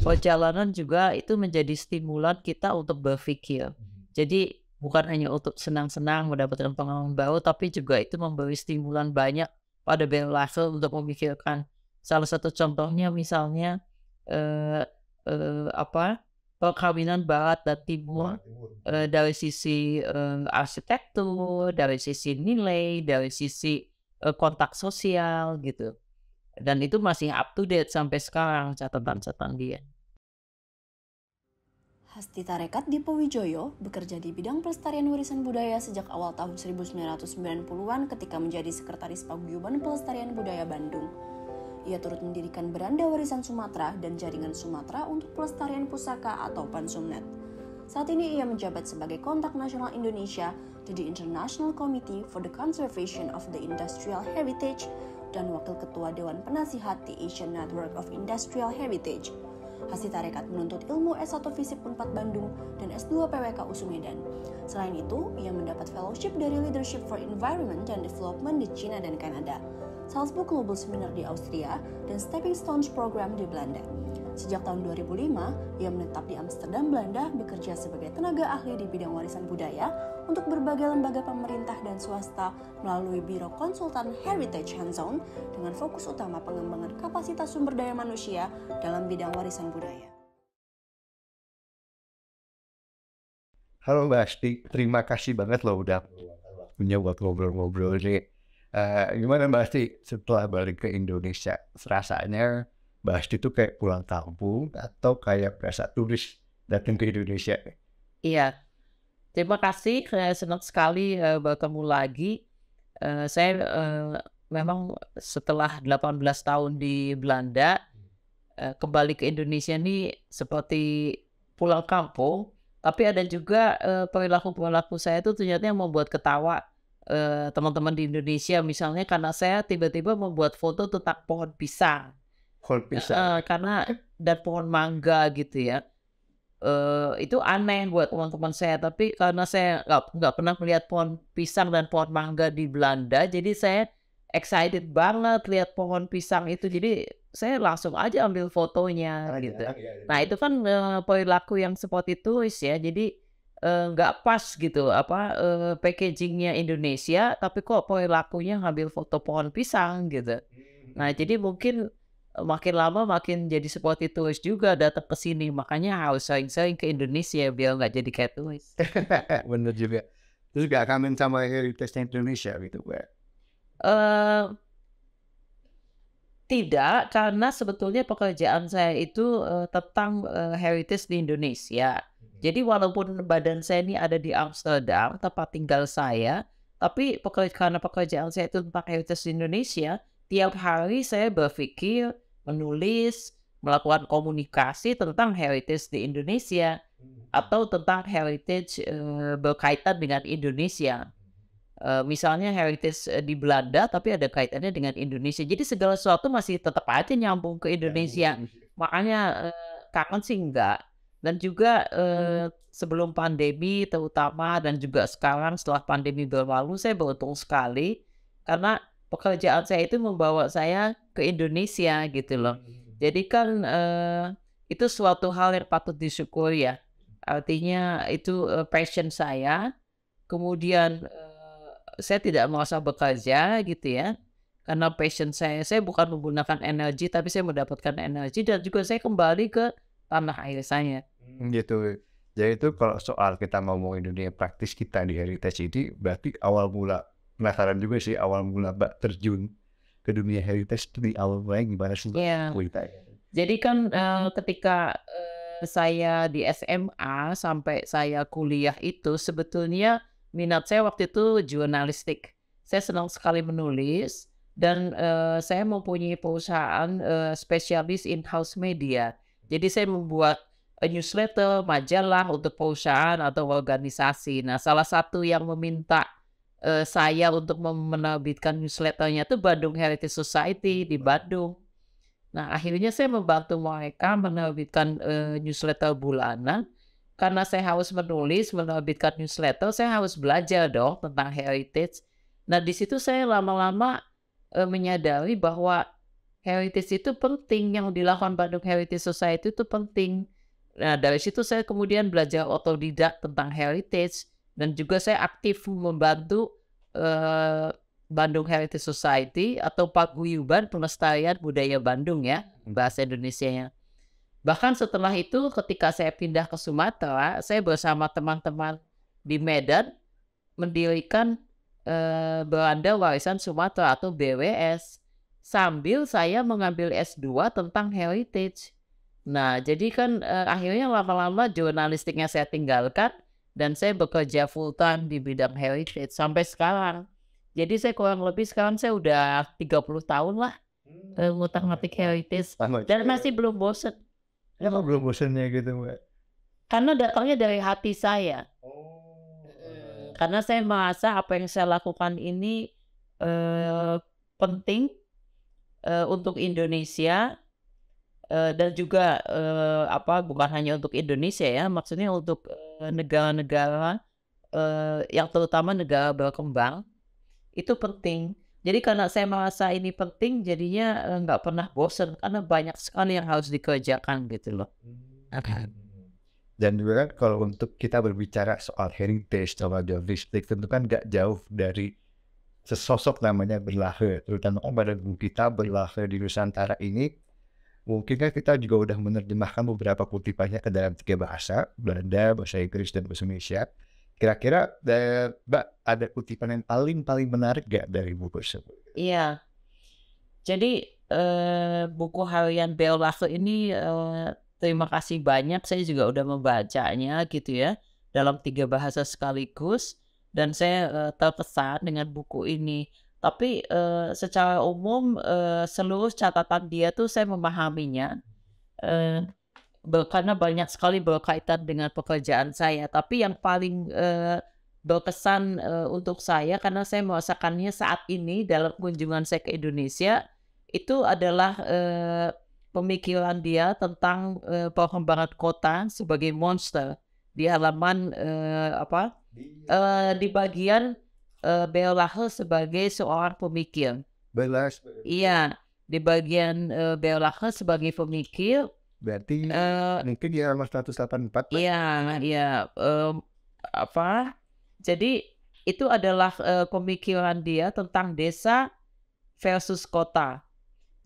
Gitu. perjalanan juga itu menjadi stimulan kita untuk berpikir. Hmm. Jadi bukan hanya untuk senang-senang mendapatkan pengalaman baru, tapi juga itu memberi stimulan banyak pada Berlase untuk memikirkan. Salah satu contohnya misalnya eh, eh, apa perkawinan Barat dan Timur hmm. eh, dari sisi eh, arsitektur, dari sisi nilai, dari sisi eh, kontak sosial gitu. Dan itu masih up to date sampai sekarang catatan-catatan dia. Hasti Tarekat di Wijoyo bekerja di bidang pelestarian warisan budaya sejak awal tahun 1990-an ketika menjadi Sekretaris Paguyuban Pelestarian Budaya Bandung. Ia turut mendirikan Beranda Warisan Sumatera dan Jaringan Sumatera untuk Pelestarian Pusaka atau Pansumnet. Saat ini ia menjabat sebagai kontak nasional Indonesia di The International Committee for the Conservation of the Industrial Heritage dan Wakil Ketua Dewan Penasihat The Asian Network of Industrial Heritage – hasil tarekat menuntut ilmu S1 Fisip Unpad Bandung dan S2 PWK USU Medan. Selain itu, ia mendapat fellowship dari Leadership for Environment and Development di China dan Kanada, Salzburg Global Seminar di Austria, dan Stepping Stones Program di Belanda. Sejak tahun 2005, ia menetap di Amsterdam, Belanda, bekerja sebagai tenaga ahli di bidang warisan budaya untuk berbagai lembaga pemerintah dan swasta melalui Biro Konsultan Heritage Handzone dengan fokus utama pengembangan kapasitas sumber daya manusia dalam bidang warisan budaya. Halo Mbak Asti, terima kasih banget loh udah punya buat ngobrol-ngobrol ini. Uh, gimana Mbak Asti setelah balik ke Indonesia? Rasanya Basti itu kayak pulang kampung atau kayak berasa turis datang ke Indonesia. Iya. Terima kasih, senang sekali uh, bertemu lagi. Uh, saya eh, memang setelah 18 tahun di Belanda, uh, kembali ke Indonesia ini seperti pulang kampung, tapi ada juga perilaku-perilaku saya itu ternyata yang membuat ketawa teman-teman teman -teman di Indonesia. Misalnya karena saya tiba-tiba membuat foto tentang pohon pisang Whole pisang ya. Uh, karena dan pohon mangga gitu ya. Uh, itu aneh buat teman-teman saya tapi karena saya nggak nggak pernah melihat pohon pisang dan pohon mangga di Belanda jadi saya excited banget lihat pohon pisang itu jadi saya langsung aja ambil fotonya ah, gitu ya, ya, ya. nah itu kan uh, laku yang seperti itu ya jadi eh, nggak uh, pas gitu apa uh, packagingnya Indonesia tapi kok poin lakunya ngambil foto pohon pisang gitu hmm. nah jadi mungkin makin lama makin jadi seperti tulis juga datang ke sini makanya harus sering-sering ke Indonesia biar nggak jadi kayak tulis bener juga terus gak kangen sama heritage Indonesia gitu gue eh, tidak karena sebetulnya pekerjaan saya itu uh, tentang uh, heritage di Indonesia hmm. jadi walaupun badan saya ini ada di Amsterdam tempat tinggal saya tapi pekerja, karena pekerjaan saya itu tentang heritage di Indonesia tiap hari saya berpikir menulis, melakukan komunikasi tentang heritage di Indonesia hmm. atau tentang heritage uh, berkaitan dengan Indonesia. Uh, misalnya heritage eh, di Belanda tapi ada kaitannya dengan Indonesia. Jadi segala sesuatu masih tetap aja nyambung ke iya, Indonesia. Makanya uh, kangen sih enggak. Dan juga hmm. sebelum pandemi terutama dan juga sekarang setelah pandemi berlalu saya beruntung sekali karena pekerjaan saya itu membawa saya ke Indonesia gitu loh. Hmm, hmm, hmm. Jadi kan uh, itu suatu hal yang patut disyukuri ya. Artinya itu uh, passion saya. Kemudian uh, saya tidak merasa bekerja gitu ya. Karena passion saya, saya bukan menggunakan energi tapi saya mendapatkan energi dan juga saya kembali ke tanah air saya. Gitu. Jadi itu kalau soal kita ngomongin Indonesia praktis kita di heritage ini berarti awal mula penasaran juga sih awal mula Mbak terjun ke dunia heritage itu di awalnya gimana sih yeah. Jadi kan uh, ketika uh, saya di SMA sampai saya kuliah itu sebetulnya minat saya waktu itu jurnalistik. Saya senang sekali menulis dan uh, saya mempunyai perusahaan uh, spesialis in-house media. Jadi saya membuat newsletter, majalah untuk perusahaan atau organisasi. Nah, salah satu yang meminta uh, saya untuk menerbitkan newsletternya itu Bandung Heritage Society hmm. di Bandung. Nah akhirnya saya membantu mereka menerbitkan uh, newsletter bulanan. Karena saya harus menulis, menerbitkan newsletter, saya harus belajar dong tentang heritage. Nah di situ saya lama-lama uh, menyadari bahwa heritage itu penting yang dilakukan Bandung Heritage Society itu penting. Nah dari situ saya kemudian belajar otodidak tentang heritage dan juga saya aktif membantu uh, Bandung Heritage Society atau Pak Paguyuban Pelestarian Budaya Bandung ya hmm. bahasa Indonesia nya bahkan setelah itu ketika saya pindah ke Sumatera saya bersama teman-teman di Medan mendirikan uh, Belanda Warisan Sumatera atau BWS sambil saya mengambil S2 tentang heritage nah jadi kan uh, akhirnya lama-lama jurnalistiknya saya tinggalkan dan saya bekerja full time di bidang heritage sampai sekarang. Jadi saya kurang lebih sekarang saya udah 30 tahun lah hmm. Eh, ngutang ngatik heritage dan masih belum bosen. Kenapa oh, ya, belum bosennya gitu Mbak? Karena datangnya dari hati saya. Oh. karena saya merasa apa yang saya lakukan ini uh, penting uh, untuk Indonesia Eh, dan juga uh, apa bukan hanya untuk Indonesia ya maksudnya untuk eh, negara-negara uh, yang terutama negara berkembang itu penting jadi karena saya merasa ini penting jadinya nggak uh, pernah bosan karena banyak sekali yang harus dikerjakan gitu loh hmm. okay. dan juga kan kalau untuk kita berbicara soal heritage soal journalistik tentu kan nggak jauh dari sesosok namanya berlahir terutama pada kita berlahir di Nusantara ini mungkin kan kita juga udah menerjemahkan beberapa kutipannya ke dalam tiga bahasa, Belanda, bahasa Inggris, dan bahasa Indonesia. Kira-kira, eh, Mbak, ada kutipan yang paling-paling menarik gak dari buku tersebut? Iya. Jadi, eh, buku harian Beolaku ini eh, terima kasih banyak. Saya juga udah membacanya gitu ya, dalam tiga bahasa sekaligus. Dan saya eh, terkesan dengan buku ini tapi uh, secara umum uh, seluruh catatan dia tuh saya memahaminya. Uh, karena banyak sekali berkaitan dengan pekerjaan saya. Tapi yang paling uh, berkesan uh, untuk saya karena saya merasakannya saat ini dalam kunjungan saya ke Indonesia itu adalah uh, pemikiran dia tentang uh, pengembangan kota sebagai monster di halaman uh, apa uh, di bagian uh, Bella sebagai seorang pemikir. Bella Iya, di bagian uh, sebagai pemikir. Berarti uh, mungkin ya nomor 184. Iya, iya. Um, apa? Jadi itu adalah uh, pemikiran dia tentang desa versus kota.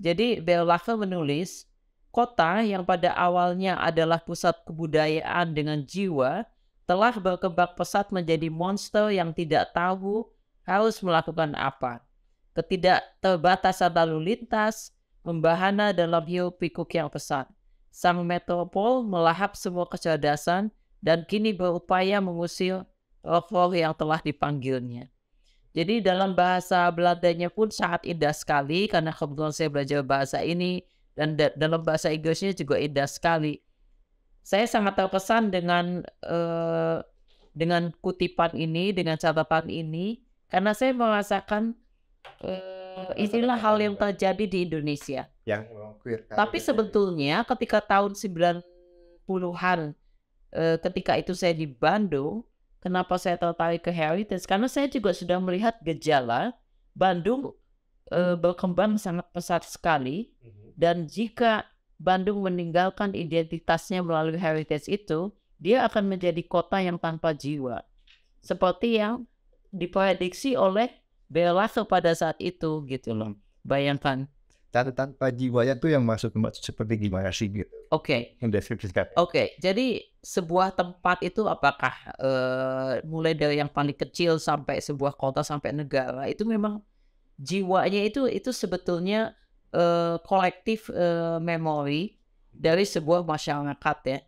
Jadi Bella menulis, kota yang pada awalnya adalah pusat kebudayaan dengan jiwa, telah berkebak pesat menjadi monster yang tidak tahu harus melakukan apa. Ketidakterbatasan lalu lintas membahana dalam hiu pikuk yang pesat. Sang metropol melahap semua kecerdasan dan kini berupaya mengusir roh yang telah dipanggilnya. Jadi dalam bahasa Belandanya pun sangat indah sekali karena kebetulan saya belajar bahasa ini dan dalam bahasa Inggrisnya juga indah sekali saya sangat terkesan dengan uh, dengan kutipan ini, dengan catatan ini, karena saya merasakan eh, inilah hal yang terjadi di Indonesia. Yang queer. Kan, Tapi sebetulnya ketika tahun 90-an, eh, ketika itu saya di Bandung, kenapa saya tertarik ke heritage? Karena saya juga sudah melihat gejala Bandung eh, berkembang sangat pesat sekali, mhm. dan jika Bandung meninggalkan identitasnya melalui heritage itu, dia akan menjadi kota yang tanpa jiwa. Seperti yang diprediksi oleh Belaso pada saat itu gitu loh. Bayangkan. Tanpa tanpa yang itu yang maksud seperti gimana sih gitu. Oke. Okay. Oke, okay. jadi sebuah tempat itu apakah uh, mulai dari yang paling kecil sampai sebuah kota sampai negara itu memang jiwanya itu itu sebetulnya uh, uh, memori dari sebuah masyarakat ya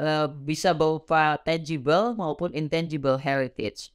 uh, bisa berupa tangible maupun intangible heritage.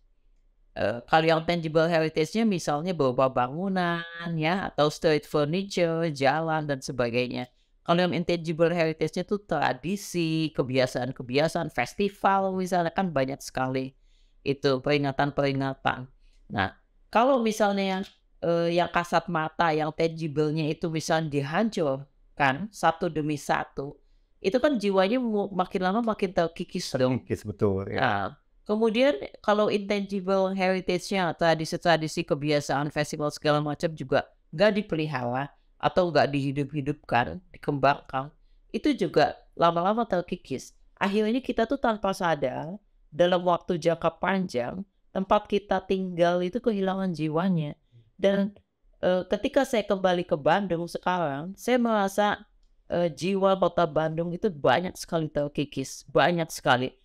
Uh, kalau yang tangible heritage-nya misalnya berupa bangunan ya atau street furniture, jalan dan sebagainya. Kalau yang intangible heritage-nya itu tradisi, kebiasaan-kebiasaan, festival misalnya kan banyak sekali itu peringatan-peringatan. Nah, kalau misalnya yang uh, yang kasat mata, yang tangible-nya itu misalnya dihancurkan satu demi satu, itu kan jiwanya makin lama makin terkikis. Terkikis betul. Ya. Nah, kemudian kalau intangible heritage-nya, tradisi-tradisi kebiasaan festival segala macam juga gak dipelihara atau gak dihidup-hidupkan, dikembangkan, itu juga lama-lama terkikis. Akhirnya kita tuh tanpa sadar dalam waktu jangka panjang tempat kita tinggal itu kehilangan jiwanya dan uh, ketika saya kembali ke Bandung sekarang, saya merasa uh, jiwa kota Bandung itu banyak sekali terkikis, banyak sekali.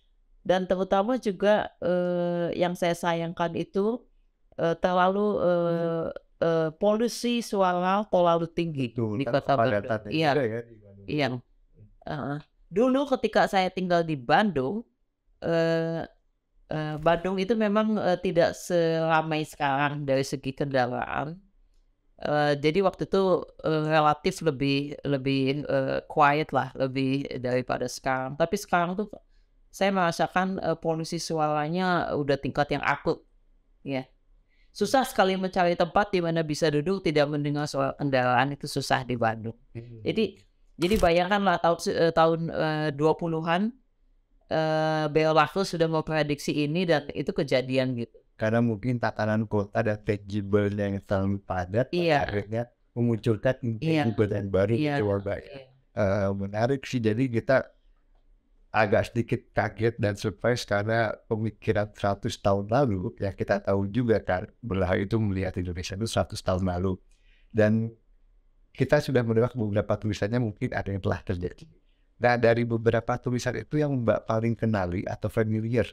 Dan terutama juga uh, yang saya sayangkan itu uh, terlalu uh, uh, polusi suara terlalu tinggi Tuh, di kan kota Bandung. Iya, ya iya. Uh, dulu ketika saya tinggal di Bandung, Eh, Bandung itu memang uh, tidak seramai sekarang dari segi kendaraan. Uh, jadi waktu itu uh, relatif lebih lebih uh, quiet lah, lebih daripada sekarang. Tapi sekarang tuh saya merasakan uh, polusi suaranya udah tingkat yang akut, ya. Yeah. Susah sekali mencari tempat di mana bisa duduk tidak mendengar suara kendaraan itu susah di Bandung. Hmm. Jadi jadi bayangkanlah tahun uh, tahun uh, 20-an uh, eh, Beoracle sudah memprediksi ini dan hmm. itu kejadian gitu. Karena mungkin tatanan kota dan tangible yang terlalu padat, iya. akhirnya memunculkan iya. tangible iya. yang baru iya. di baik. Iya. Uh, menarik sih, jadi kita agak sedikit kaget dan surprise karena pemikiran 100 tahun lalu ya kita hmm. tahu juga kan belah itu melihat Indonesia itu 100 tahun lalu dan kita sudah mendapat beberapa tulisannya mungkin ada yang telah terjadi Nah, dari beberapa tulisan itu yang Mbak paling kenali atau familiar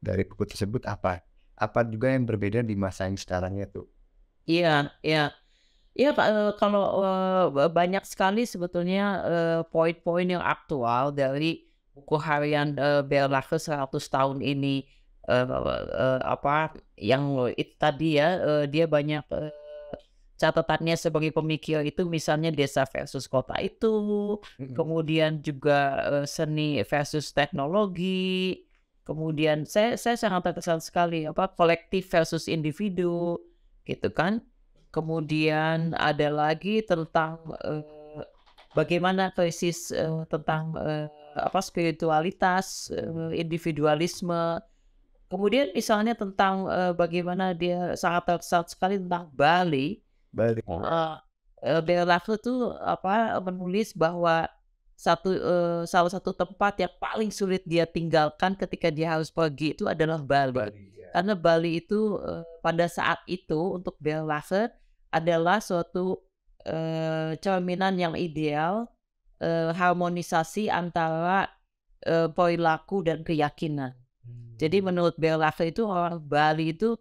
dari buku tersebut apa? Apa juga yang berbeda di masa yang sekarang itu? Iya, iya. Iya, Pak, eh, kalau uh, banyak sekali sebetulnya eh, poin-poin uh, yang aktual dari buku harian uh, Berlaku 100 tahun ini uh, uh, apa yang itu tadi ya, uh, dia banyak uh, catatannya sebagai pemikir itu misalnya desa versus kota itu, kemudian juga eh, seni versus teknologi, kemudian saya saya sangat terkesan sekali apa kolektif versus individu gitu kan, kemudian ada lagi tentang eh, bagaimana krisis eh, tentang eh, apa spiritualitas, eh, individualisme, Kemudian misalnya tentang eh, bagaimana dia sangat terkesan sekali tentang Bali Baik. Uh, oh. eh, eh, Bella tuh apa menulis bahwa satu uh, salah satu tempat yang paling sulit dia tinggalkan ketika dia harus pergi itu adalah Bali. Bali ya. Karena Bali itu uh, pada saat itu untuk Bella Lafer adalah suatu uh, cerminan yang ideal uh, harmonisasi antara uh, laku dan keyakinan. Hmm. Jadi menurut Bella Lafer itu orang Bali itu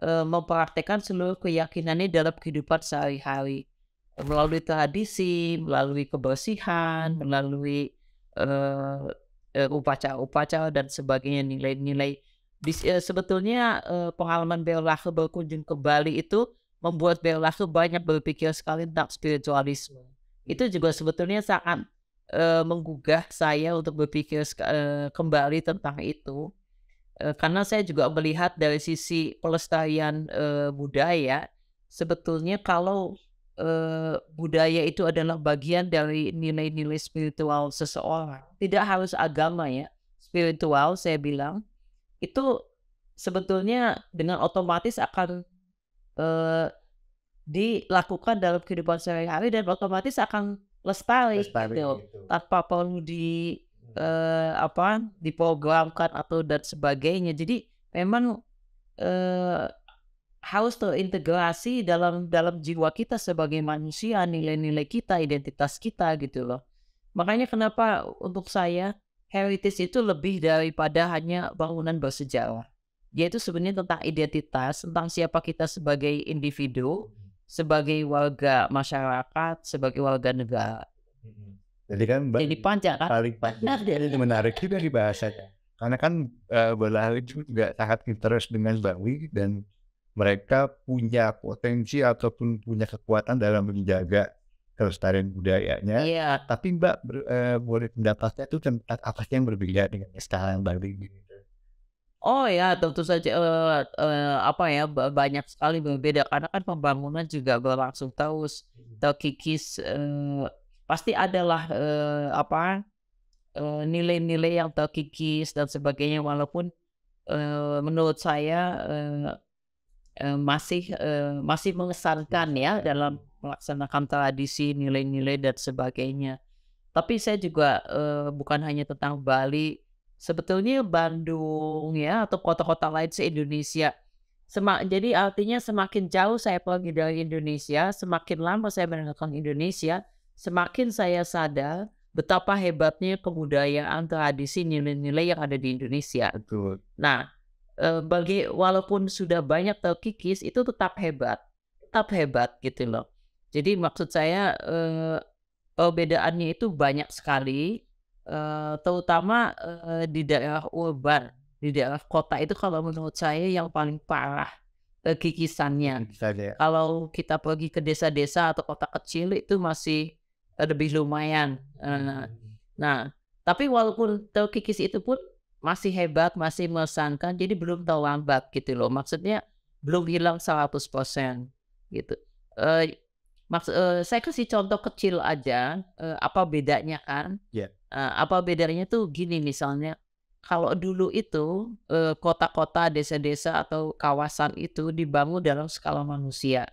e, eh, mempraktekkan seluruh keyakinannya dalam kehidupan sehari-hari melalui tradisi, melalui kebersihan, melalui upacara eh, eh, upacara-upacara dan sebagainya nilai-nilai. sebetulnya uh, pengalaman belaku berkunjung ke Bali itu membuat belaku banyak berpikir sekali tentang spiritualisme. Itu juga sebetulnya sangat uh, menggugah saya untuk berpikir uh, kembali tentang itu Eh, karena saya juga melihat dari sisi pelestarian uh, budaya sebetulnya kalau uh, budaya itu adalah bagian dari nilai-nilai spiritual seseorang tidak harus agama ya spiritual saya bilang itu sebetulnya dengan otomatis akan uh, dilakukan dalam kehidupan sehari-hari dan otomatis akan lestari, lestari gitu, gitu. tanpa perlu di eh, apa diprogramkan atau dan sebagainya. Jadi memang eh, harus terintegrasi dalam dalam jiwa kita sebagai manusia, nilai-nilai kita, identitas kita gitu loh. Makanya kenapa untuk saya heritage itu lebih daripada hanya bangunan bersejarah. Dia itu sebenarnya tentang identitas, tentang siapa kita sebagai individu, hmm. sebagai warga masyarakat, sebagai warga negara. Hmm. Jadi kan jadi panjang kan? Paling panjang jadi menarik juga di bahasanya. Karena kan uh, bola juga sangat interest dengan Bali dan mereka punya potensi ataupun punya kekuatan dalam menjaga kelestarian budayanya. Iya. Tapi Mbak ber, uh, boleh pendapatnya itu tentang apa sih yang berbeda dengan yang Bali gitu. Oh ya, tentu saja uh, uh, apa ya banyak sekali berbeda karena kan pembangunan juga berlangsung terus terkikis uh, pasti adalah uh, apa nilai eh, nilai-nilai yang terkikis dan sebagainya walaupun uh, menurut saya uh, uh, masih uh, masih mengesankan ya dalam melaksanakan tradisi nilai-nilai dan sebagainya tapi saya juga uh, bukan hanya tentang Bali sebetulnya Bandung ya atau kota-kota lain se Indonesia Semak, jadi artinya semakin jauh saya pergi dari Indonesia, semakin lama saya meninggalkan Indonesia, semakin saya sadar betapa hebatnya kebudayaan tradisi nilai-nilai yang ada di Indonesia. Betul. Nah, eh, bagi walaupun sudah banyak terkikis itu tetap hebat, tetap hebat gitu loh. Jadi maksud saya eh, perbedaannya itu banyak sekali, eh, terutama di daerah urban, di daerah kota itu kalau menurut saya yang paling parah kikisannya. Ya. Kalau kita pergi ke desa-desa atau kota kecil itu masih lebih lumayan. Eh, hmm. nah, tapi walaupun tahu kikis itu pun masih hebat, masih mengesankan, jadi belum terlambat gitu loh. Maksudnya belum hilang 100% gitu. Uh, maksud uh, saya kasih contoh kecil aja uh, apa bedanya kan? Yeah. Ya. Uh, apa bedanya tuh gini misalnya kalau dulu itu kota-kota, desa-desa atau kawasan itu dibangun dalam skala manusia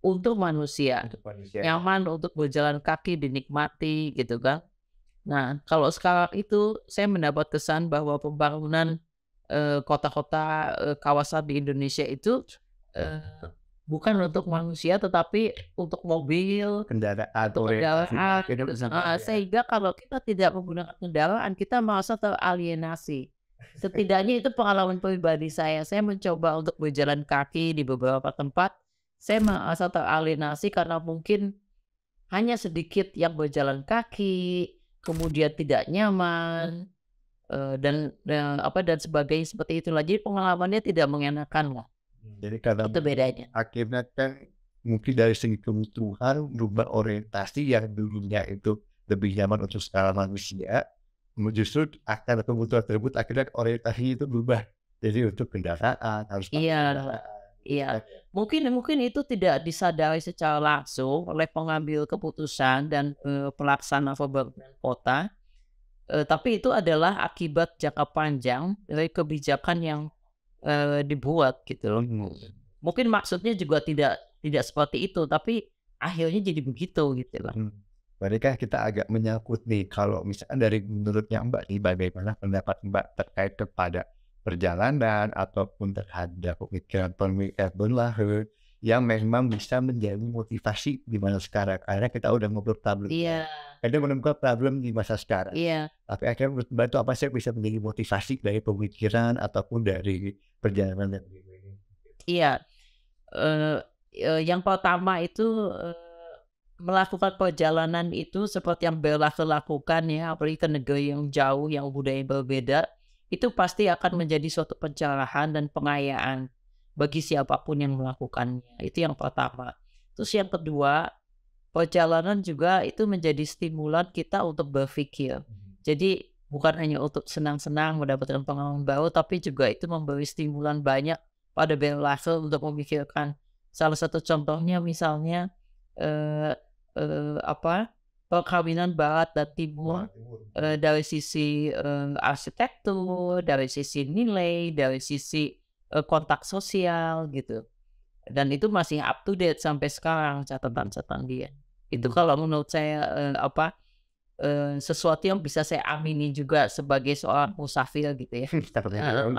untuk manusia, untuk manusia. nyaman untuk berjalan kaki dinikmati gitu kan. Nah kalau sekarang itu saya mendapat kesan bahwa pembangunan eh, kota-kota eh, kawasan di Indonesia itu eh, bukan untuk manusia tetapi untuk mobil kendaraan untuk kendaraan uh, sehingga kalau kita tidak menggunakan kendaraan kita merasa teralienasi setidaknya itu pengalaman pribadi saya saya mencoba untuk berjalan kaki di beberapa tempat saya merasa eh, teralienasi karena mungkin hanya sedikit yang berjalan kaki, kemudian tidak nyaman hmm. eh, dan, dan apa dan sebagainya seperti itu lagi pengalamannya tidak mengenakan lah. Hmm. Jadi karena itu bedanya. Akhirnya kan mungkin dari segi kebutuhan berubah orientasi yang dulunya itu lebih nyaman untuk skala manusia justru akan kebutuhan tersebut akhirnya orientasi itu berubah jadi untuk kendaraan harus iya Iya. iya, mungkin mungkin itu tidak disadari secara langsung oleh pengambil keputusan dan uh, pelaksana pembangunan kota, uh, tapi itu adalah akibat jangka panjang dari kebijakan yang uh, dibuat gitu loh. Hmm. Mungkin maksudnya juga tidak tidak seperti itu, tapi akhirnya jadi begitu gitu loh. Hmm. kita agak menyangkut nih kalau misalnya dari menurutnya Mbak nih bagaimana pendapat Mbak terkait kepada perjalanan ataupun terhadap pemikiran-pemikiran lahir yang memang bisa menjadi motivasi di mana sekarang akhirnya kita udah ngobrol problem iya ada menemukan problem di masa sekarang iya tapi akhirnya menurut apa sih bisa menjadi motivasi dari pemikiran ataupun dari perjalanan iya eh, eh, yang pertama itu eh, melakukan perjalanan itu seperti yang Bella lakukan ya apalagi ke negeri yang jauh yang budaya berbeda itu pasti akan menjadi suatu pencerahan dan pengayaan bagi siapapun yang melakukannya. Itu yang pertama. Terus yang kedua, perjalanan juga itu menjadi stimulan kita untuk berpikir. Hmm. Jadi bukan hanya untuk senang-senang mendapatkan pengalaman baru, tapi juga itu memberi stimulan banyak pada Ben Russell untuk memikirkan. Salah satu contohnya misalnya eh, eh, apa perkawinan barat dan timur uh, dari sisi uh, arsitektur, dari sisi nilai, dari sisi uh, kontak sosial gitu. Dan itu masih up to date sampai sekarang catatan-catatan dia. Itu kalau menurut saya uh, apa uh, sesuatu yang bisa saya amini juga sebagai seorang musafir gitu ya.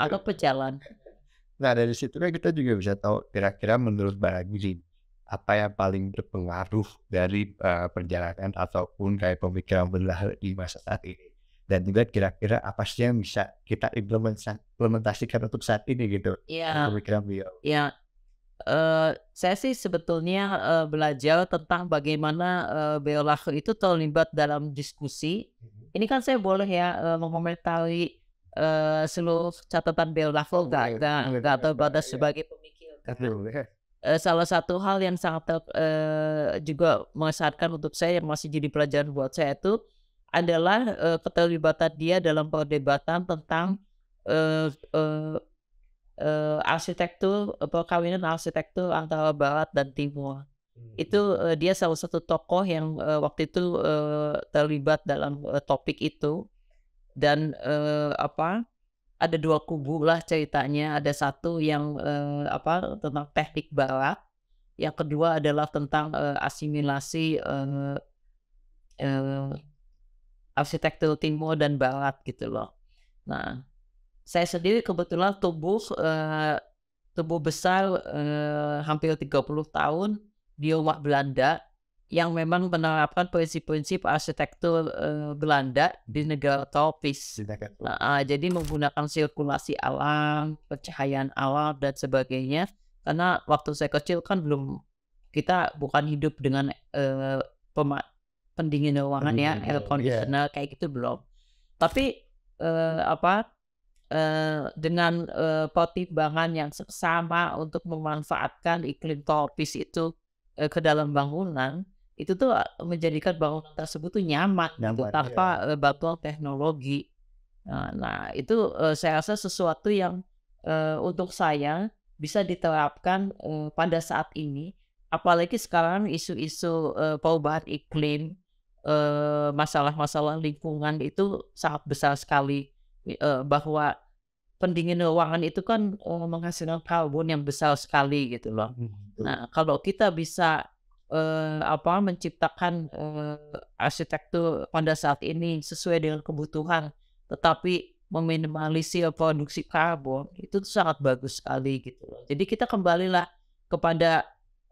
atau pejalan. Nah dari situ kan kita juga bisa tahu kira-kira menurut Mbak Gizi apa yang paling berpengaruh dari uh, perjalanan ataupun kayak pemikiran belah di masa saat ini dan juga kira-kira apa sih yang bisa kita implementasikan untuk saat ini gitu yeah. pemikiran beliau. Iya. Uh, saya sih sebetulnya uh, belajar tentang bagaimana uh, Beolaku itu terlibat dalam diskusi. Mhm. Ini kan saya boleh ya uh, mengomentari uh, seluruh catatan Beolaku, nggak nggak terbatas sebagai pemikir. Kan? Ya uh, salah satu hal yang sangat uh, juga mengesankan untuk saya yang masih jadi pelajaran buat saya itu adalah uh, keterlibatan dia dalam perdebatan tentang uh, uh, uh, arsitektur perkawinan arsitektur antara barat dan timur hmm. itu uh, dia salah satu tokoh yang uh, waktu itu uh, terlibat dalam uh, topik itu dan uh, apa ada dua kubu lah ceritanya. Ada satu yang uh, apa tentang teknik barat, yang kedua adalah tentang uh, asimilasi uh, uh, arsitektur timur dan barat gitu loh. Nah, saya sendiri kebetulan tumbuh uh, tumbuh besar uh, hampir 30 tahun di rumah Belanda yang memang menerapkan prinsip-prinsip arsitektur uh, Belanda di negara tropis. Nah, uh, jadi menggunakan sirkulasi alam, pencahayaan alam dan sebagainya. Karena waktu saya kecil kan belum kita bukan hidup dengan uh, pema pendingin ruangan ya, air conditioner yeah. kayak gitu belum. Tapi uh, apa uh, dengan uh, pertimbangan yang sama untuk memanfaatkan iklim tropis itu ke dalam bangunan itu tuh menjadikan bangunan tersebut tuh nyaman, gitu nyaman iya. tanpa ya. bantuan teknologi. Nah, nah itu uh, saya rasa sesuatu yang uh, untuk saya bisa diterapkan uh, pada saat ini, apalagi sekarang isu-isu uh, perubahan iklim, masalah masalah-masalah lingkungan itu sangat besar sekali uh, bahwa pendingin ruangan itu kan uh, menghasilkan karbon yang besar sekali gitu loh. Hmm, nah kalau kita bisa uh, apa menciptakan uh, arsitektur pada saat ini sesuai dengan kebutuhan tetapi meminimalisir produksi karbon itu sangat bagus sekali gitu Jadi kita kembalilah kepada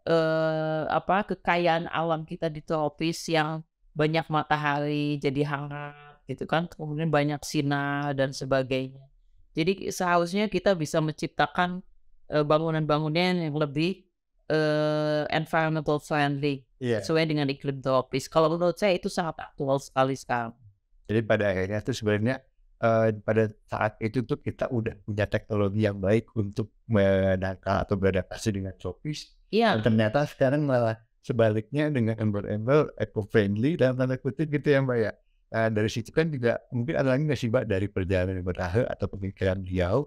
uh, apa kekayaan alam kita di tropis yang banyak matahari jadi hangat gitu kan kemudian banyak sinar dan sebagainya. Jadi seharusnya kita bisa menciptakan bangunan-bangunan yang lebih uh, environmental friendly yeah. sesuai dengan iklim tropis. Kalau menurut saya itu sangat aktual sekali sekarang. Jadi pada akhirnya itu sebenarnya uh, pada saat itu tuh kita udah punya teknologi yang baik untuk menangkal atau beradaptasi dengan tropis. Iya. Yeah. ternyata sekarang malah sebaliknya dengan embel-embel eco-friendly dalam tanda kutip gitu ya Mbak ya. Nah, dari situ kan juga mungkin ada lagi nggak sih Mbak dari perjalanan yang atau pemikiran beliau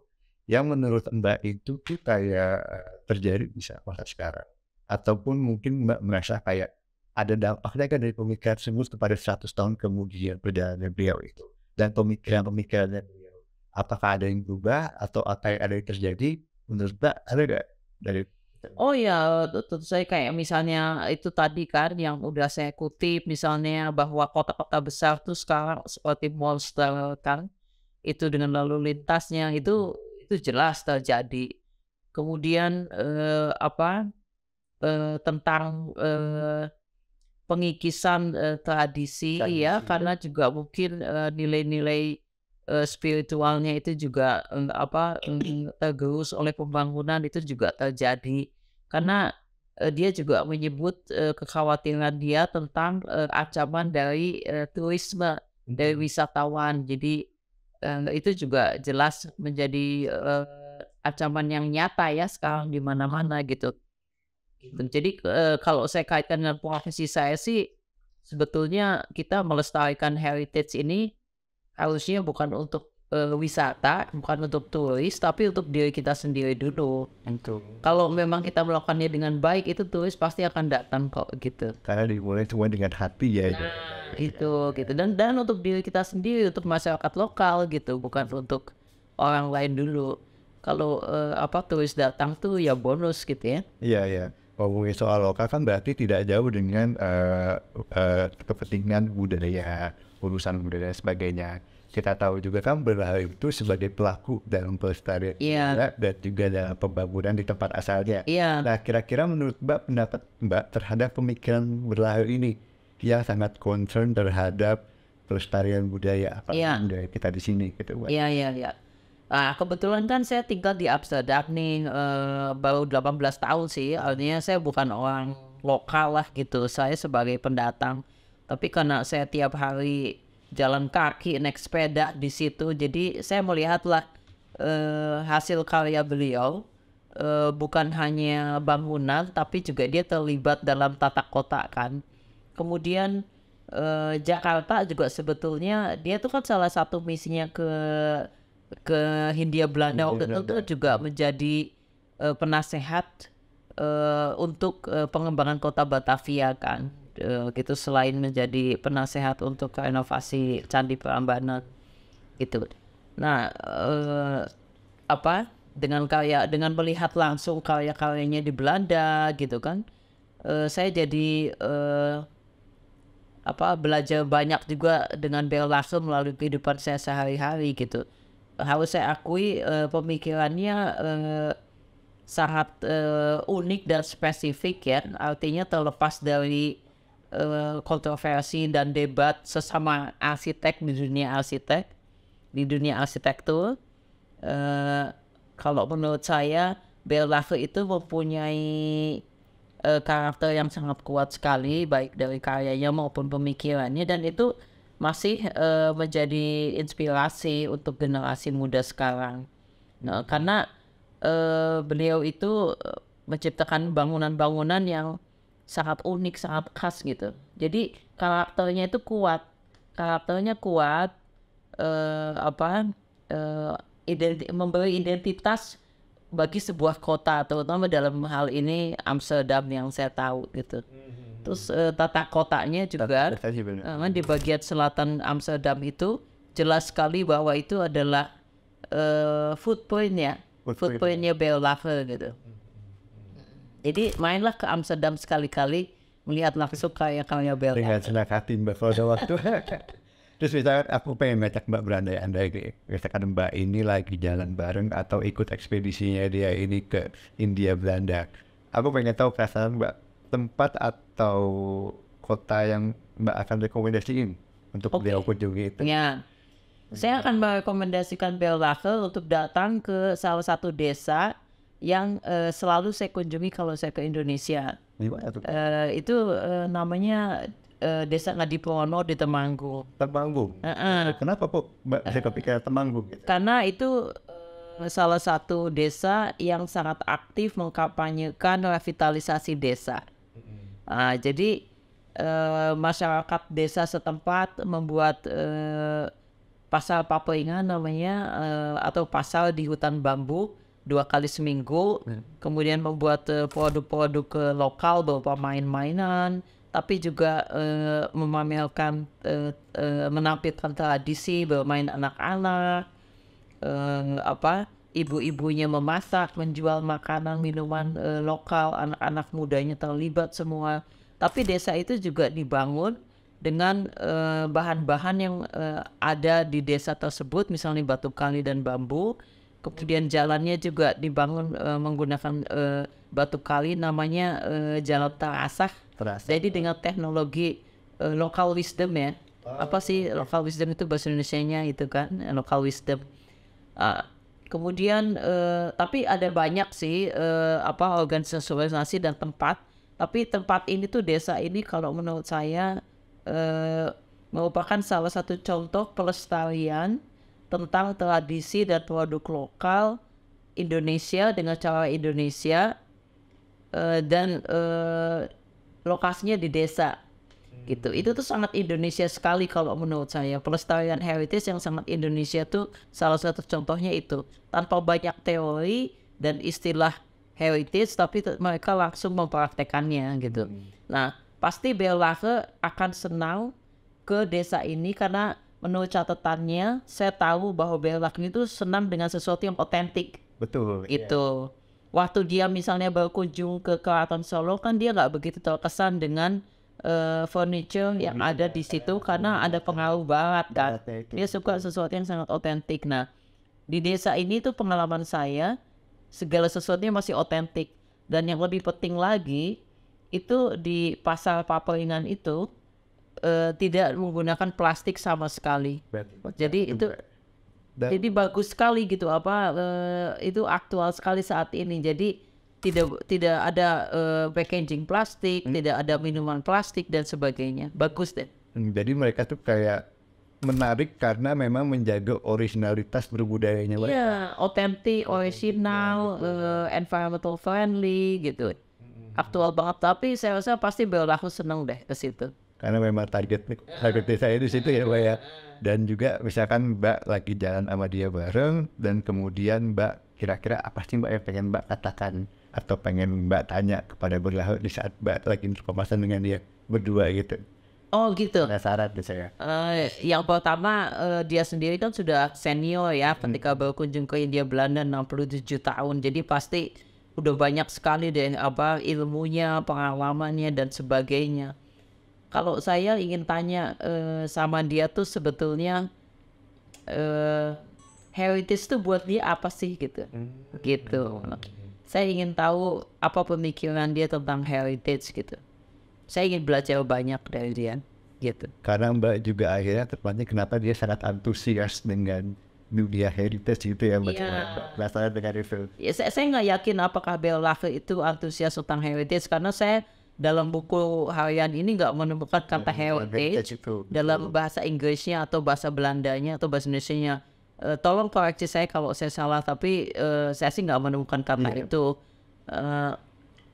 yang menurut Mbak itu tuh kayak eh, terjadi bisa masa sekarang ataupun mungkin Mbak merasa kayak ada dampaknya kan dari pemikiran semut kepada 100 tahun kemudian perjalanan beliau itu dan pemikiran pemikiran beliau apakah ada yang berubah atau apa yang ada yang terjadi menurut Mbak ada nggak dari Oh ya, tentu saya kayak misalnya itu tadi kan yang udah saya kutip misalnya bahwa kota-kota besar tuh sekarang seperti monster kan itu dengan lalu lintasnya itu itu jelas terjadi kemudian eh, apa eh, tentang eh, pengikisan eh, tradisi, iya, tradisi ya karena juga mungkin eh, nilai-nilai eh, spiritualnya itu juga eh, apa mm, tergerus oleh pembangunan itu juga terjadi karena eh, dia juga menyebut eh, kekhawatiran dia tentang eh, ancaman dari eh, turisme dari wisatawan jadi dan itu juga jelas menjadi uh, ancaman yang nyata ya sekarang di mana-mana gitu. Iya. Jadi uh, kalau saya kaitkan dengan profesi saya sih sebetulnya kita melestarikan heritage ini harusnya bukan untuk uh, wisata bukan untuk turis tapi untuk diri kita sendiri dulu. Itu. Kalau memang kita melakukannya dengan baik itu turis pasti akan datang kok gitu. Karena dimulai cuma dengan hati ya. Nah, itu gitu dan dan untuk diri kita sendiri untuk masyarakat lokal gitu bukan untuk orang lain dulu. Kalau uh, apa turis datang tuh ya bonus gitu ya. Iya iya ngomongin soal lokal kan berarti tidak jauh dengan uh, uh, kepentingan budaya, urusan budaya sebagainya kita tahu juga kan berlari itu sebagai pelaku dalam pelestarian iya. yeah. dan juga dalam pembangunan di tempat asalnya. Yeah. Nah, kira-kira menurut Mbak pendapat Mbak terhadap pemikiran berlari ini yang sangat concern terhadap pelestarian budaya apa yeah. budaya kita di sini gitu. Iya, yeah, iya, yeah, iya. Yeah. kebetulan kan saya tinggal di Amsterdam nih uh, baru 18 tahun sih. Artinya saya bukan orang lokal lah gitu. Saya sebagai pendatang. Tapi karena saya tiap hari jalan kaki, naik sepeda di situ. Jadi saya melihatlah uh, hasil karya beliau uh, bukan hanya bangunan, tapi juga dia terlibat dalam tata kota kan. Kemudian uh, Jakarta juga sebetulnya dia tuh kan salah satu misinya ke ke Hindia Belanda waktu itu Belanda. juga menjadi uh, penasehat uh, untuk uh, pengembangan kota Batavia kan uh, gitu selain menjadi penasehat untuk inovasi candi Prambanan gitu. Nah, uh, apa dengan karya dengan melihat langsung karya-karyanya di Belanda gitu kan, uh, saya jadi uh, apa belajar banyak juga dengan Bell melalui kehidupan saya sehari-hari gitu. Harus saya akui uh, pemikirannya uh, sangat uh, unik dan spesifik ya artinya terlepas dari uh, kontroversi dan debat sesama arsitek di dunia arsitek di dunia arsitektur uh, eh, kalau menurut saya Bell Lafer itu mempunyai uh, karakter yang sangat kuat sekali baik dari karyanya maupun pemikirannya dan itu masih uh, menjadi inspirasi untuk generasi muda sekarang. Nah, karena uh, beliau itu menciptakan bangunan-bangunan yang sangat unik, sangat khas gitu. Jadi karakternya itu kuat, karakternya kuat, uh, apa, uh, identi memberi identitas bagi sebuah kota, terutama dalam hal ini Amsterdam yang saya tahu gitu. Mm-hmm. Terus uh, tata kotanya juga uh, di bagian selatan Amsterdam itu jelas sekali bahwa itu adalah uh, footprintnya, footprintnya Lover gitu. Mm-hmm. Jadi mainlah ke Amsterdam sekali-kali melihat langsung kayak kalanya Bel. Dengan senang hati Mbak kalau ada waktu. Terus misalnya kan aku pengen ngajak Mbak Belanda-Anda ini, misalkan Mbak ini lagi jalan bareng atau ikut ekspedisinya dia ini ke India Belanda. Aku pengen tahu perasaan Mbak tempat atau kota yang Mbak akan rekomendasiin untuk okay. beliau juga itu. Ya. Saya akan merekomendasikan Bel Belrakel untuk datang ke salah satu desa yang uh, selalu saya kunjungi kalau saya ke Indonesia. Di mana tuh? Eh, itu uh, namanya uh, Desa Ngadipono di Temanggung. Temanggung. Uh -uh. Kenapa kok saya kepikiran Temanggung? Gitu? Karena itu uh, salah satu desa yang sangat aktif mengkampanyekan revitalisasi desa. Uh, jadi uh, masyarakat desa setempat membuat uh, pasal ingat namanya uh, atau pasal di hutan bambu dua kali seminggu hmm. kemudian membuat eh, produk-produk uh, lokal berupa main-mainan tapi juga uh, memamerkan uh, uh, menampilkan tradisi bermain anak-anak uh, apa ibu-ibunya memasak menjual makanan minuman uh, lokal anak-anak mudanya terlibat semua tapi desa itu juga dibangun dengan bahan-bahan uh, yang uh, ada di desa tersebut misalnya batu kali dan bambu kemudian jalannya juga dibangun uh, menggunakan uh, batu kali namanya uh, jalan terasah. terasah. Jadi dengan teknologi uh, local wisdom ya. Apa sih lokal wisdom itu bahasa Indonesia-nya itu kan lokal wisdom. Uh, kemudian uh, tapi ada banyak sih uh, apa organisasi dan tempat. Tapi tempat ini tuh desa ini kalau menurut saya uh, merupakan salah satu contoh pelestarian tentang tradisi dan produk lokal Indonesia dengan cara Indonesia uh, dan uh, lokasinya di desa hmm. gitu itu tuh sangat Indonesia sekali kalau menurut saya pelestarian heritage yang sangat Indonesia tuh salah satu contohnya itu tanpa banyak teori dan istilah heritage tapi mereka langsung mempraktekannya gitu hmm. nah pasti Belake akan senang ke desa ini karena menurut catatannya saya tahu bahwa Berlak itu senang dengan sesuatu yang otentik. Betul. Iya. Itu. Yeah. Waktu dia misalnya berkunjung ke Keraton Solo kan dia nggak begitu terkesan dengan uh, furniture yang ada di situ karena ada pengaruh banget kan. Ya, dia suka sesuatu yang sangat otentik. Nah, di desa ini tuh pengalaman saya segala sesuatunya masih otentik dan yang lebih penting lagi itu di pasar Paperingan itu uh, tidak menggunakan plastik sama sekali. Jadi itu jadi bagus sekali gitu apa uh, itu aktual sekali saat ini. Jadi tidak tidak ada uh, packaging plastik, hmm. tidak ada minuman plastik dan sebagainya. Bagus deh. Hmm, jadi mereka tuh kayak menarik karena memang menjaga originalitas berbudayanya mereka. Iya, otentik, ya, original, uh, environmental friendly gitu. Hmm. Aktual banget, tapi saya rasa pasti Bella aku seneng deh ke situ karena memang target target saya di situ ya mbak ya dan juga misalkan mbak lagi jalan sama dia bareng dan kemudian mbak kira-kira apa sih mbak yang pengen mbak katakan atau pengen mbak tanya kepada Berlaku di saat mbak lagi berkomunikasi dengan dia berdua gitu Oh gitu. Penasaran tuh saya. Uh, yang pertama uh, dia sendiri kan sudah senior ya hmm. ketika hmm. berkunjung ke India Belanda 67 tahun. Jadi pasti udah banyak sekali deh apa ilmunya, pengalamannya dan sebagainya kalau saya ingin tanya uh, sama dia tuh sebetulnya uh, heritage tuh buat dia apa sih gitu hmm. gitu saya ingin tahu apa pemikiran dia tentang heritage gitu saya ingin belajar banyak dari dia gitu karena mbak juga akhirnya tepatnya kenapa dia sangat antusias dengan dunia heritage gitu ya mbak yeah. dengan itu ya saya, saya nggak yakin apakah Bella itu antusias tentang heritage karena saya dalam buku harian ini nggak menemukan kata mm-hmm. heritage eh, dalam bahasa Inggrisnya atau bahasa Belandanya atau bahasa Indonesia-nya. Uh, tolong koreksi saya kalau saya salah, tapi uh, saya sih nggak menemukan kata yeah. itu. Uh,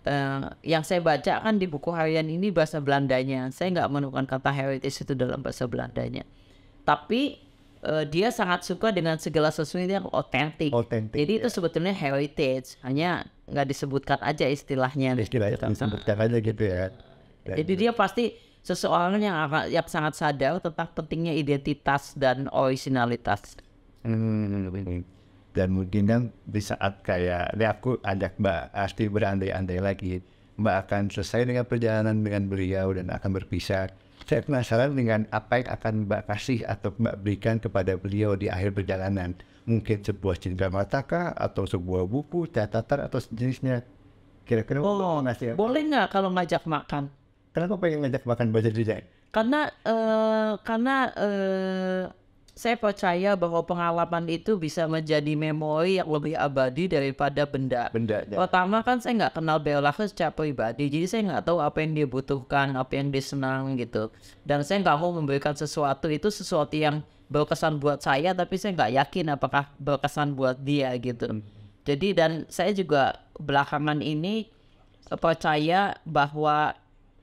uh, yang saya baca kan di buku harian ini bahasa Belandanya. Saya nggak menemukan kata heritage itu dalam bahasa Belandanya. Tapi uh, dia sangat suka dengan segala sesuatu yang otentik. Jadi yeah. itu iya. sebetulnya heritage, hanya nggak disebutkan aja istilahnya. Istilahnya kan disebutkan aja gitu ya. Kan. Dan Jadi dia pasti seseorang yang yang sangat sadar tentang pentingnya identitas dan originalitas. Hmm. Dan mungkin kan di saat kayak, ini aku ajak Mbak Asti berandai-andai lagi, Mbak akan selesai dengan perjalanan dengan beliau dan akan berpisah. Saya penasaran dengan apa yang akan Mbak kasih atau Mbak berikan kepada beliau di akhir perjalanan mungkin sebuah mataka atau sebuah buku catatan atau sejenisnya kira-kira oh, ngasih boleh nggak kalau ngajak makan kenapa pengen ngajak makan baca desain karena uh, karena uh, saya percaya bahwa pengalaman itu bisa menjadi memori yang lebih abadi daripada benda. Benda. Ya. Pertama kan saya nggak kenal Bella secara pribadi, jadi saya nggak tahu apa yang dia butuhkan, apa yang dia senang gitu. Dan saya nggak mau memberikan sesuatu itu sesuatu yang berkesan buat saya tapi saya nggak yakin apakah berkesan buat dia gitu hmm. jadi dan saya juga belakangan ini percaya bahwa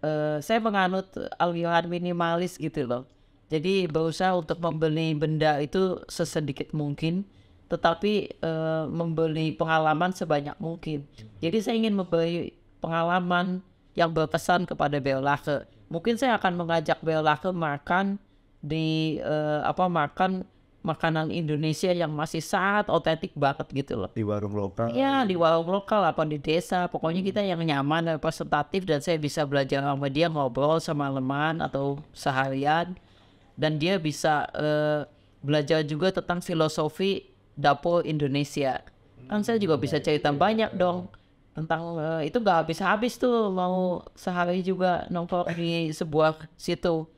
uh, saya menganut aliran minimalis gitu loh jadi berusaha untuk membeli benda itu sesedikit mungkin tetapi uh, membeli pengalaman sebanyak mungkin jadi saya ingin membeli pengalaman yang berkesan kepada ke mungkin saya akan mengajak ke makan di uh, apa makan makanan Indonesia yang masih sangat otentik banget gitu loh. Di warung lokal. ya di warung lokal apa di desa. Pokoknya kita yang nyaman, representatif dan saya bisa belajar sama dia ngobrol sama leman atau seharian dan dia bisa uh, belajar juga tentang filosofi dapur Indonesia. Kan saya juga bisa cerita banyak dong tentang uh, itu gak habis-habis tuh mau sehari juga nongkrong di sebuah situ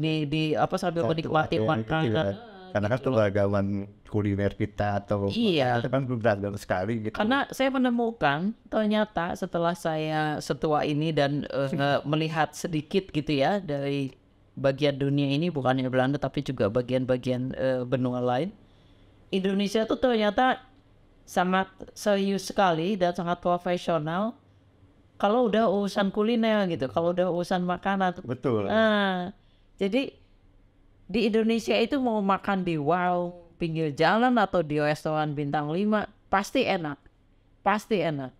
di di apa sambil Waktu menikmati wahana iya, kan? karena kan keberagaman gitu kuliner kita atau iya kan beragam sekali gitu karena saya menemukan ternyata setelah saya setua ini dan uh, melihat sedikit gitu ya dari bagian dunia ini bukan hanya Belanda tapi juga bagian-bagian uh, benua lain Indonesia tuh ternyata sangat serius sekali dan sangat profesional kalau udah urusan kuliner gitu kalau udah urusan makanan betul uh, jadi di Indonesia itu mau makan di wow pinggir jalan atau di restoran bintang 5 pasti enak. Pasti enak.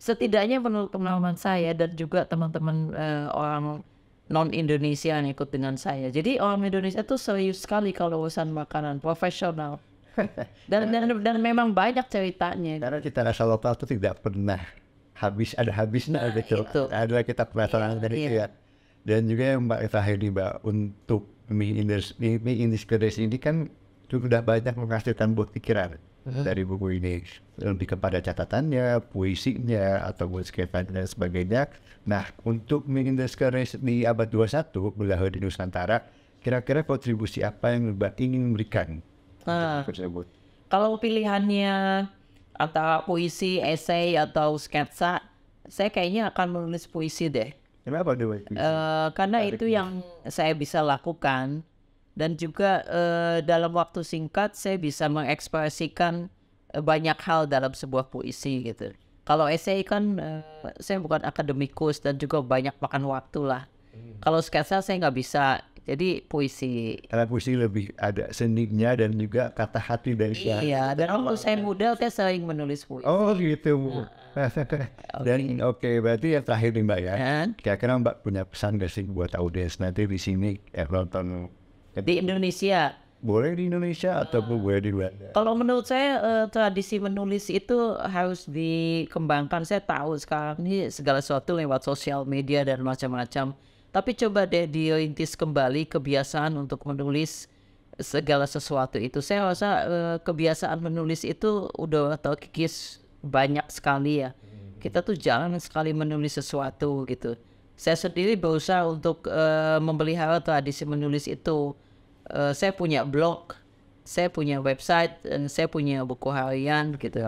Setidaknya menurut pengalaman saya dan juga teman-teman uh, orang non Indonesia yang ikut dengan saya. Jadi orang Indonesia itu serius sekali kalau urusan makanan profesional. Dan, dan dan memang banyak ceritanya. Karena cita rasa lokal itu tidak pernah habis ada habisnya nah, betul. Itu. Ada kita penasaran iya, dari iya. itu ya dan juga yang Mbak nih Mbak untuk mie industri ini kan sudah banyak menghasilkan buah pikiran uh-huh. dari buku ini lebih kepada catatannya, puisinya, atau sketsa dan sebagainya. Nah, untuk mie di abad 21 belahan di Nusantara, kira-kira kontribusi apa yang Mbak ingin memberikan? nah, Kalau pilihannya atau puisi, esai, atau sketsa, saya kayaknya akan menulis puisi deh Kenapa dewa eh, itu? Uh, karena itu yang saya bisa lakukan dan juga uh, dalam waktu singkat saya bisa mengekspresikan eh, banyak hal dalam sebuah puisi gitu. Kalau esai kan uh, saya bukan akademikus dan juga banyak makan waktu lah. Hmm. Kalau sketsa saya nggak bisa jadi puisi. Karena puisi lebih ada seninya dan juga kata hati dari saya. Iya, dan waktu saya muda saya sering menulis puisi. Oh gitu Nah. dan oke okay. okay, berarti yang terakhir nih mbak ya. Kira-kira mbak punya pesan gak sih buat audiens nanti di sini eh, nonton di Indonesia boleh di Indonesia atau uh, ah. boleh di luar? Kalau menurut saya uh, tradisi menulis itu harus dikembangkan. Saya tahu sekarang ini segala sesuatu lewat sosial media dan macam-macam. Tapi coba deh diointis kembali kebiasaan untuk menulis segala sesuatu itu. Saya rasa uh, kebiasaan menulis itu udah atau kikis banyak sekali ya. Hmm. Kita tuh jarang sekali menulis sesuatu gitu. Saya sendiri berusaha untuk uh, memelihara tradisi menulis itu. Uh, saya punya blog, saya punya website, dan saya punya buku harian gitu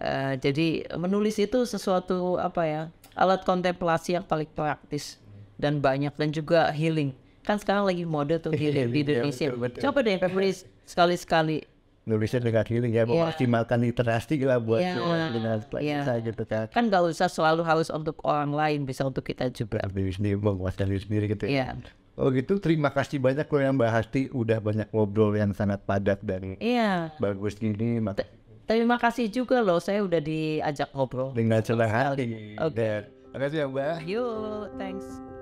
Uh, jadi menulis itu sesuatu apa ya alat kontemplasi yang paling praktis dan banyak dan juga healing kan sekarang lagi mode tuh healing di iya, iya, Indonesia ya, coba deh tulis sekali-sekali nulisnya dengan healing ya memaksimalkan iya. yeah. literasi lah buat yeah, uh, dengan yeah. gitu kan kan gak usah selalu harus untuk orang lain bisa untuk kita juga diri sendiri menguasai diri sendiri gitu ya yeah. Oh gitu, terima kasih banyak loh yang Mbak Hasti udah banyak ngobrol yang sangat padat dan yeah. bagus gini. T- Terima kasih juga loh, saya udah diajak ngobrol. Dengan celah hati. Oke. Okay. Terima kasih ya Mbak. Yuk, thanks.